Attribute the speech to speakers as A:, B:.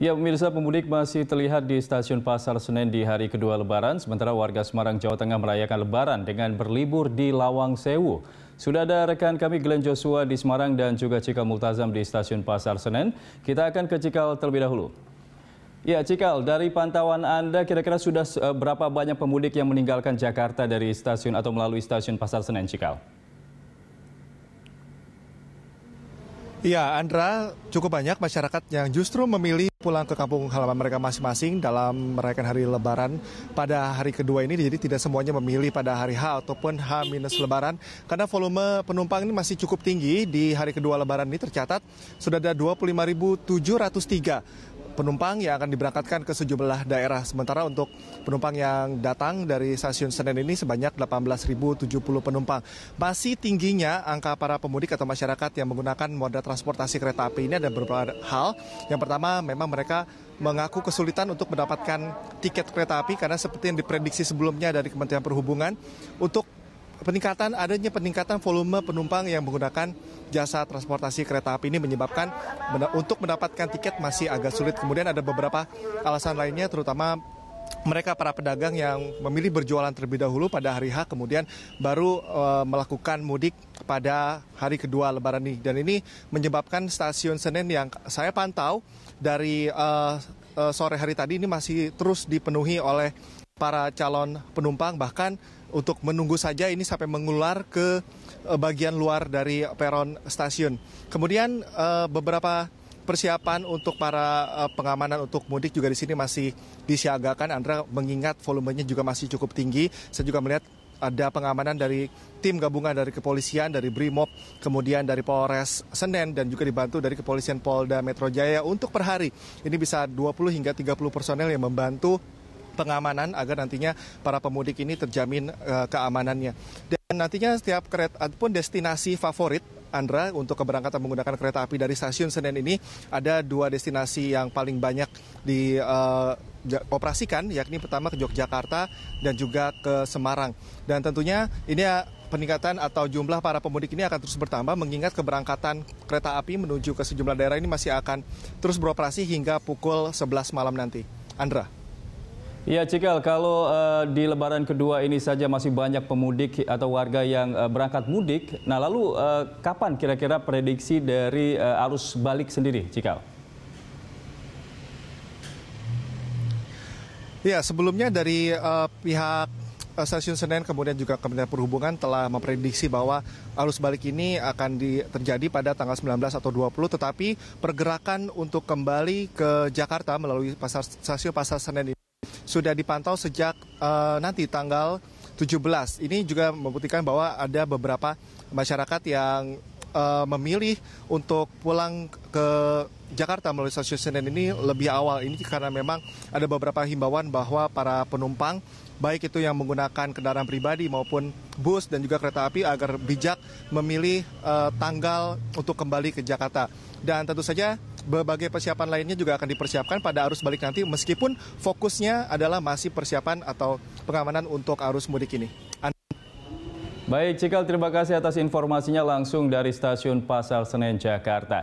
A: Ya, pemirsa pemudik masih terlihat di stasiun Pasar Senen di hari kedua Lebaran, sementara warga Semarang, Jawa Tengah merayakan Lebaran dengan berlibur di Lawang Sewu. Sudah ada rekan kami Glenn Joshua di Semarang dan juga Cikal Multazam di stasiun Pasar Senen. Kita akan ke Cikal terlebih dahulu. Ya, Cikal, dari pantauan Anda kira-kira sudah eh, berapa banyak pemudik yang meninggalkan Jakarta dari stasiun atau melalui stasiun Pasar Senen, Cikal?
B: Ya, Andra, cukup banyak masyarakat yang justru memilih pulang ke kampung halaman mereka masing-masing dalam merayakan hari Lebaran pada hari kedua ini. Jadi tidak semuanya memilih pada hari H ataupun H minus Lebaran karena volume penumpang ini masih cukup tinggi di hari kedua Lebaran ini tercatat sudah ada 25.703 penumpang yang akan diberangkatkan ke sejumlah daerah. Sementara untuk penumpang yang datang dari stasiun Senen ini sebanyak 18.070 penumpang. Masih tingginya angka para pemudik atau masyarakat yang menggunakan moda transportasi kereta api ini ada beberapa hal. Yang pertama memang mereka mengaku kesulitan untuk mendapatkan tiket kereta api karena seperti yang diprediksi sebelumnya dari Kementerian Perhubungan untuk peningkatan adanya peningkatan volume penumpang yang menggunakan jasa transportasi kereta api ini menyebabkan untuk mendapatkan tiket masih agak sulit. Kemudian ada beberapa alasan lainnya terutama mereka para pedagang yang memilih berjualan terlebih dahulu pada hari H kemudian baru e, melakukan mudik pada hari kedua lebaran ini dan ini menyebabkan stasiun Senen yang saya pantau dari e, e, sore hari tadi ini masih terus dipenuhi oleh para calon penumpang bahkan untuk menunggu saja ini sampai mengular ke eh, bagian luar dari peron stasiun. Kemudian eh, beberapa persiapan untuk para eh, pengamanan untuk mudik juga di sini masih disiagakan. Andra mengingat volumenya juga masih cukup tinggi. Saya juga melihat ada pengamanan dari tim gabungan dari kepolisian, dari BRIMOB, kemudian dari Polres Senen dan juga dibantu dari kepolisian Polda Metro Jaya untuk per hari. Ini bisa 20 hingga 30 personel yang membantu pengamanan agar nantinya para pemudik ini terjamin uh, keamanannya. Dan nantinya setiap kereta pun destinasi favorit Andra untuk keberangkatan menggunakan kereta api dari stasiun Senen ini ada dua destinasi yang paling banyak dioperasikan eh, uh, yakni pertama ke Yogyakarta dan juga ke Semarang dan tentunya ini eh, peningkatan atau jumlah para pemudik ini akan terus bertambah mengingat keberangkatan kereta api menuju ke sejumlah daerah ini masih akan terus beroperasi hingga pukul 11 malam nanti. Andra.
A: Ya Cikal, kalau uh, di lebaran kedua ini saja masih banyak pemudik atau warga yang uh, berangkat mudik, nah lalu uh, kapan kira-kira prediksi dari uh, arus balik sendiri Cikal?
B: Ya sebelumnya dari uh, pihak Stasiun Senen kemudian juga Kementerian Perhubungan telah memprediksi bahwa arus balik ini akan di, terjadi pada tanggal 19 atau 20 tetapi pergerakan untuk kembali ke Jakarta melalui pasar stasiun Pasar Senen ini sudah dipantau sejak uh, nanti tanggal 17. Ini juga membuktikan bahwa ada beberapa masyarakat yang uh, memilih untuk pulang ke Jakarta melalui stasiun Senen ini lebih awal ini karena memang ada beberapa himbauan bahwa para penumpang baik itu yang menggunakan kendaraan pribadi maupun bus dan juga kereta api agar bijak memilih uh, tanggal untuk kembali ke Jakarta. Dan tentu saja berbagai persiapan lainnya juga akan dipersiapkan pada arus balik nanti meskipun fokusnya adalah masih persiapan atau pengamanan untuk arus mudik ini.
A: Baik, Cikal terima kasih atas informasinya langsung dari Stasiun Pasar Senen, Jakarta.